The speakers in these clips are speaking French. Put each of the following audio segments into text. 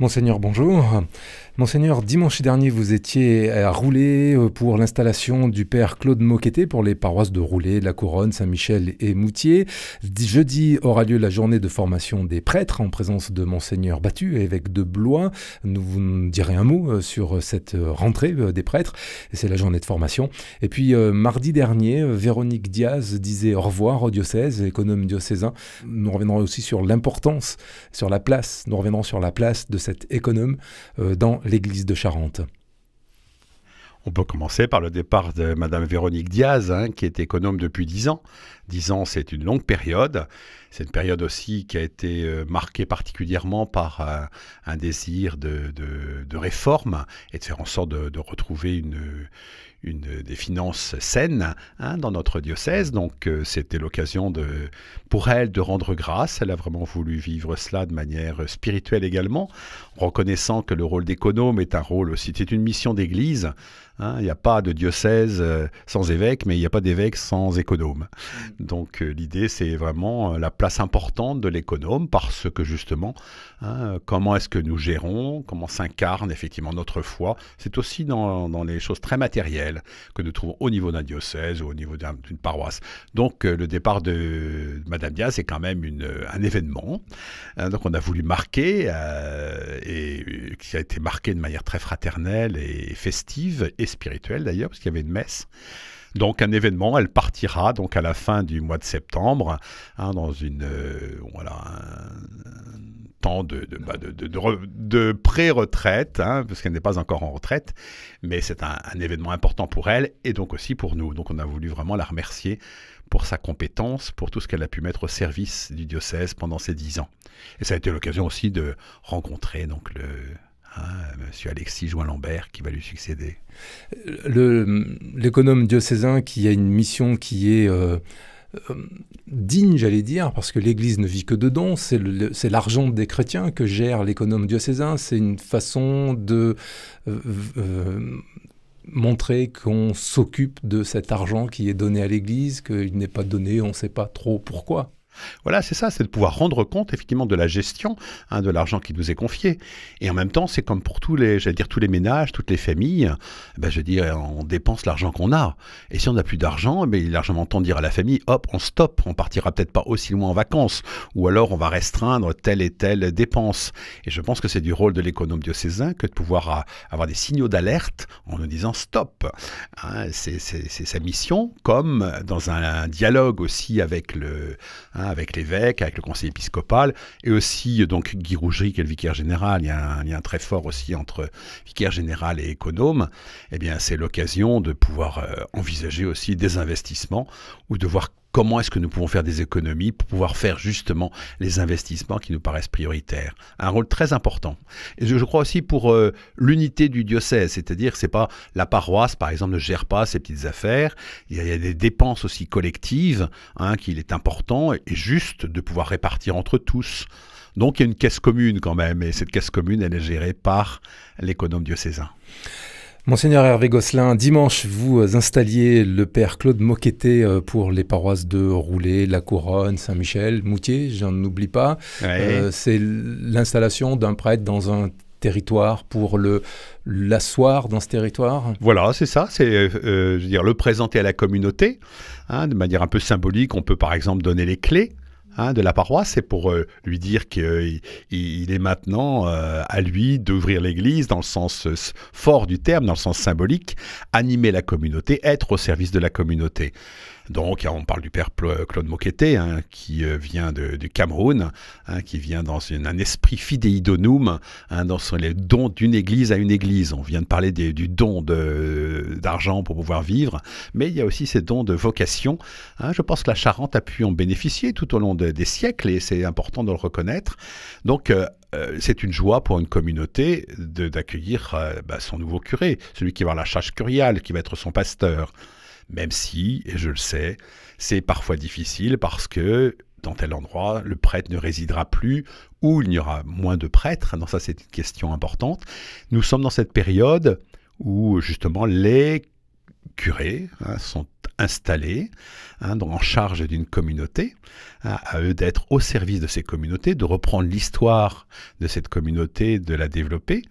Monseigneur, bonjour. Monseigneur, dimanche dernier, vous étiez à Roulet euh, pour l'installation du père Claude Moqueté pour les paroisses de Roulet, la Couronne, Saint-Michel et Moutier. Jeudi aura lieu la journée de formation des prêtres en présence de Monseigneur Battu, évêque de Blois. Nous vous direz un mot euh, sur cette rentrée euh, des prêtres. C'est la journée de formation. Et puis, mardi dernier, Véronique Diaz disait au revoir au diocèse, économe diocésain. Nous reviendrons aussi sur l'importance, sur la place. Nous reviendrons sur la place de cet économe dans l'église de Charente on peut commencer par le départ de Madame Véronique Diaz, hein, qui est économe depuis dix ans, 10 ans, c'est une longue période. C'est une période aussi qui a été euh, marquée particulièrement par euh, un, désir de, réforme et de faire en sorte de, retrouver une, une, des finances saines hein, dans notre diocèse. Donc euh, c'était l'occasion pour elle de rendre grâce. Elle a vraiment voulu vivre cela de manière spirituelle également, reconnaissant que le rôle d'économe est un rôle aussi, c'est une mission d'Église. Hein. Il n'y a pas de diocèse sans évêque, mais il n'y a pas d'évêque sans économe. Donc euh, l'idée, c'est vraiment euh, la place importante de l'économe parce que justement, hein, comment est-ce que nous gérons, comment s'incarne effectivement notre foi, c'est aussi dans, dans, les choses très matérielles que nous trouvons au niveau d'un diocèse ou au niveau d'une paroisse. Donc euh, le départ de Madame Diaz est quand même une, un événement. Hein. donc on a voulu marquer et qui a été marqué de manière très fraternelle et festive et spirituelle d'ailleurs parce qu'il y avait une messe. Donc un événement, elle partira donc à la fin du mois de septembre, hein, dans une euh, voilà un, temps de, de, bah, pré-retraite, hein, parce qu'elle n'est pas encore en retraite, mais c'est un, un événement important pour elle et donc aussi pour nous. Donc on a voulu vraiment la remercier pour sa compétence, pour tout ce qu'elle a pu mettre au service du diocèse pendant ces dix ans. Et ça a été l'occasion aussi de rencontrer donc le ah, monsieur Alexis Join-Lambert qui va lui succéder. L'économe diocésain qui a une mission qui est euh, euh, digne, j'allais dire, parce que l'Église ne vit que de dons, c'est l'argent des chrétiens que gère l'économe diocésain, c'est une façon de... Euh, montrer qu'on s'occupe de cet argent qui est donné à l'Église, qu'il n'est pas donné, on ne sait pas trop pourquoi. Voilà, c'est ça, c'est de pouvoir rendre compte effectivement de la gestion hein, de l'argent qui nous est confié. Et en même temps, c'est comme pour tous les, j'allais dire tous les ménages, toutes les familles. Eh ben, je dire, euh, on dépense l'argent qu'on a. Et si on n'a plus d'argent, mais eh est ben, largement temps dire à la famille, hop, on stoppe, on partira peut-être pas aussi loin en vacances, ou alors on va restreindre telle et telle dépense. Et je pense que c'est du rôle de l'économe diocésain que de pouvoir euh, avoir des signaux d'alerte en nous disant stop. Hein. c'est sa mission, comme dans un, dialogue aussi avec le. Hein, avec l'évêque, avec le conseil épiscopal, et aussi donc Guy Rougerie, qui est le vicaire général. Il y a un lien très fort aussi entre vicaire général et économe. Eh bien, c'est l'occasion de pouvoir euh, envisager aussi des investissements ou de voir comment est-ce que nous pouvons faire des économies pour pouvoir faire justement les investissements qui nous paraissent prioritaires. Un rôle très important. Et je, crois aussi pour euh, l'unité du diocèse, c'est-à-dire c'est pas la paroisse par exemple ne gère pas ses petites affaires, il y a, des dépenses aussi collectives hein, qu'il est important et juste de pouvoir répartir entre tous. Donc il y a une caisse commune quand même, et cette caisse commune, elle est gérée par l'économe diocésain. Monseigneur Hervé Gosselin, dimanche, vous euh, installiez le père Claude Moqueté euh, pour les paroisses de Roulet, La Couronne, Saint-Michel, Moutier, j'en oublie pas. Euh, c'est l'installation d'un prêtre dans un territoire pour le l'asseoir dans ce territoire Voilà, c'est ça, c'est dire le présenter à la communauté, hein, de manière un peu symbolique. On peut par exemple donner les clés Hein, de la paroisse, c'est pour euh, lui dire qu'il euh, est maintenant euh, à lui d'ouvrir l'Église dans le sens fort du terme, dans le sens symbolique, animer la communauté, être au service de la communauté. Donc, on parle du père Claude Moqueté, hein, qui euh, vient du Cameroun, hein, qui vient dans un esprit fidei hein, dans les dons d'une église à une église. On vient de parler du don d'argent pour pouvoir vivre, mais il y a aussi ces dons de vocation. je pense que la Charente a pu en bénéficier tout au long des siècles, et c'est important de le reconnaître. Donc, euh, euh, c'est une joie pour une communauté d'accueillir bah, son nouveau curé, celui qui va avoir la charge curiale, qui va être son pasteur. Même si, et je le sais, c'est parfois difficile parce que dans tel endroit, le prêtre ne résidera plus ou il n'y aura moins de prêtres. Donc ça, c'est une question importante. Nous sommes dans cette période où, justement, les curés hein, sont installés hein, en charge d'une communauté, hein, à eux d'être au service de ces communautés, de reprendre l'histoire de cette communauté, de la développer.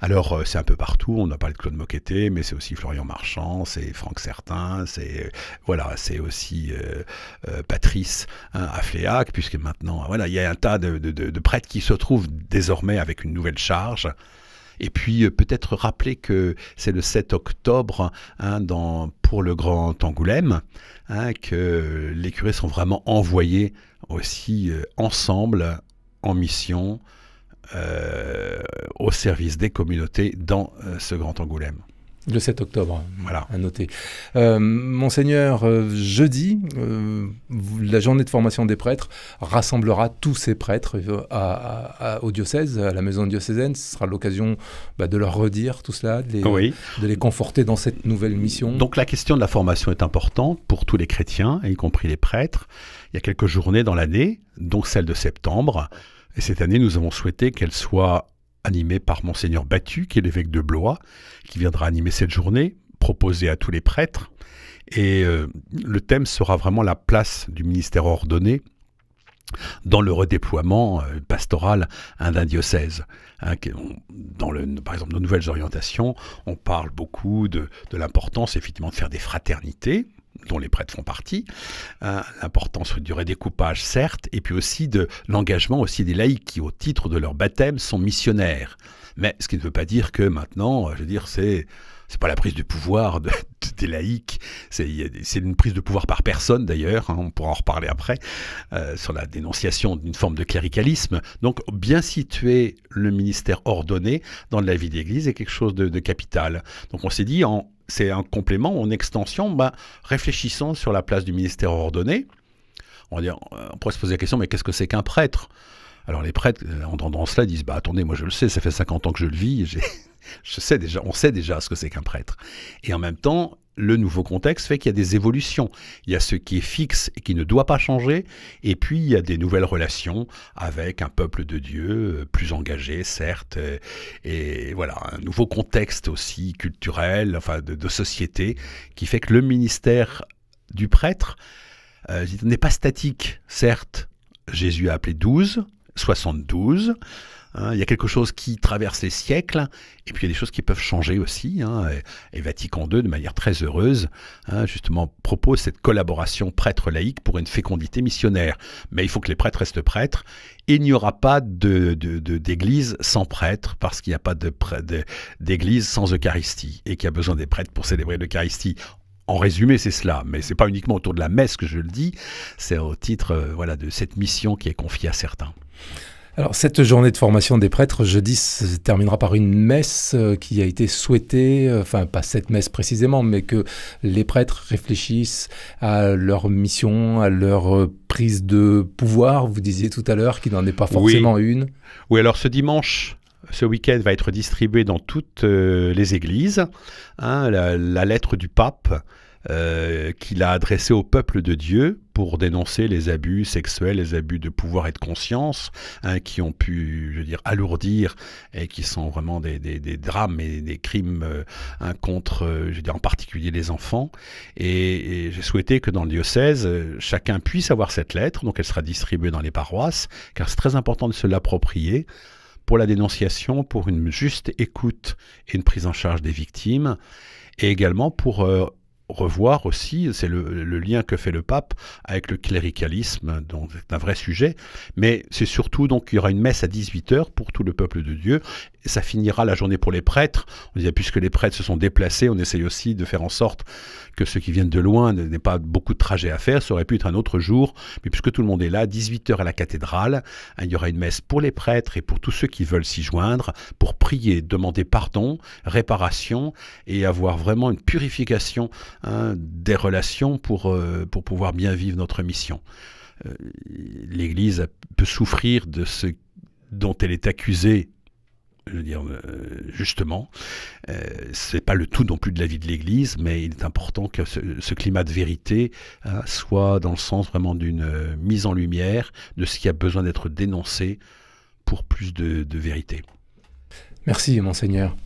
Alors, euh, c'est un peu partout. On a parlé de Claude Moqueté, mais c'est aussi Florian Marchand, c'est Franck Certain, c'est euh, voilà, c'est aussi euh, Patrice à hein, Affléac, puisque maintenant, voilà, il y a un tas de, prêtres qui se trouvent désormais avec une nouvelle charge. Et puis peut-être rappeler que c'est le 7 octobre hein, pour le Grand Angoulême hein, que les curés sont vraiment envoyés aussi ensemble en mission euh, au service des communautés dans euh, ce Grand Angoulême. Le 7 octobre, hein. voilà. à noter. Euh, Monseigneur, jeudi, la journée de formation des prêtres rassemblera tous ces prêtres au diocèse, à la maison diocésaine. Ce sera l'occasion bah, de leur redire tout cela, de les, de les conforter dans cette nouvelle mission. Donc la question de la formation est importante pour tous les chrétiens, y compris les prêtres. Il y a quelques journées dans l'année, dont celle de septembre. Et cette année, nous avons souhaité qu'elle soit animée par Monseigneur Battu, qui est l'évêque de Blois, qui viendra animer cette journée, proposée à tous les prêtres. Et euh, le thème sera vraiment la place du ministère ordonné dans le redéploiement euh, pastoral hein, d'un diocèse. Hein, par exemple, nos nouvelles orientations, on parle beaucoup de l'importance effectivement de faire des fraternités, dont les prêtres font partie, hein, l'importance du redécoupage, certes, et puis aussi de l'engagement aussi des laïcs qui, au titre de leur baptême, sont missionnaires. Mais ce qui ne veut pas dire que maintenant, euh, je veux dire, c'est c'est pas la prise du pouvoir de, des laïcs, c'est une prise de pouvoir par personne d'ailleurs, hein, on pourra en reparler après, euh, sur la dénonciation d'une forme de cléricalisme. Donc bien situer le ministère ordonné dans la vie d'Église est quelque chose de capital. Donc on s'est dit, en, c'est un complément en extension. Bah, réfléchissons sur la place du ministère ordonné. On, euh, pourrait se poser la question, mais qu'est-ce que c'est qu'un prêtre Alors les prêtres, euh, en entendant cela, disent, bah attendez, moi je le sais, ça fait 50 ans que je le vis, je sais déjà, on sait déjà ce que c'est qu'un prêtre. Et en même temps, le nouveau contexte fait qu'il y a des évolutions. Il y a ce qui est fixe et qui ne doit pas changer, et puis il y a des nouvelles relations avec un peuple de Dieu euh, plus engagé, certes, euh, et voilà, un nouveau contexte aussi culturel, enfin de, société, qui fait que le ministère du prêtre euh, n'est pas statique, certes. Jésus a appelé douze, 72. Hein, il y a quelque chose qui traverse les siècles, et puis il y a des choses qui peuvent changer aussi. Hein, et, Vatican II, de manière très heureuse, hein, justement, propose cette collaboration prêtre-laïque pour une fécondité missionnaire. Mais il faut que les prêtres restent prêtres, il n'y aura pas d'église de, de, sans prêtre parce qu'il n'y a pas d'église sans Eucharistie, et qu'il y a besoin des prêtres pour célébrer l'Eucharistie. En résumé, c'est cela, mais c'est pas uniquement autour de la messe que je le dis, c'est au titre euh, voilà de cette mission qui est confiée à certains. Alors cette journée de formation des prêtres, jeudi, se terminera par une messe euh, qui a été souhaitée, euh, enfin pas cette messe précisément, mais que les prêtres réfléchissent à leur mission, à leur euh, prise de pouvoir. Vous disiez tout à l'heure qu'il n'en est pas forcément une. Oui, alors ce dimanche, ce week-end va être distribué dans toutes les églises hein, la, lettre du pape euh, qu'il a adressé au peuple de Dieu pour dénoncer les abus sexuels, les abus de pouvoir et de conscience, hein, qui ont pu, je veux dire, alourdir et qui sont vraiment des, drames et des crimes euh, hein, contre, euh, je veux dire, en particulier les enfants. Et, j'ai souhaité que dans le diocèse, chacun puisse avoir cette lettre, donc elle sera distribuée dans les paroisses, car c'est très important de se l'approprier pour la dénonciation, pour une juste écoute et une prise en charge des victimes, et également pour revoir aussi, c'est le, lien que fait le pape avec le cléricalisme, donc c'est un vrai sujet, mais c'est surtout, donc il y aura une messe à 18h pour tout le peuple de Dieu, ça finira la journée pour les prêtres, on puisque les prêtres se sont déplacés, on essaye aussi de faire en sorte que ceux qui viennent de loin n'aient pas beaucoup de trajets à faire, ça aurait pu être un autre jour, mais puisque tout le monde est là, 18h à la cathédrale, hein, il y aura une messe pour les prêtres et pour tous ceux qui veulent s'y joindre, pour prier, demander pardon, réparation, et avoir vraiment une purification Hein, des relations pour, euh, pour pouvoir bien vivre notre mission. Euh, L'Église peut souffrir de ce dont elle est accusée je veux dire, euh, justement, c'est pas le tout non plus de la vie de l'Église, mais il est important que ce, climat de vérité hein, soit dans le sens vraiment d'une mise en lumière de ce qui a besoin d'être dénoncé pour plus de vérité. Merci, monseigneur.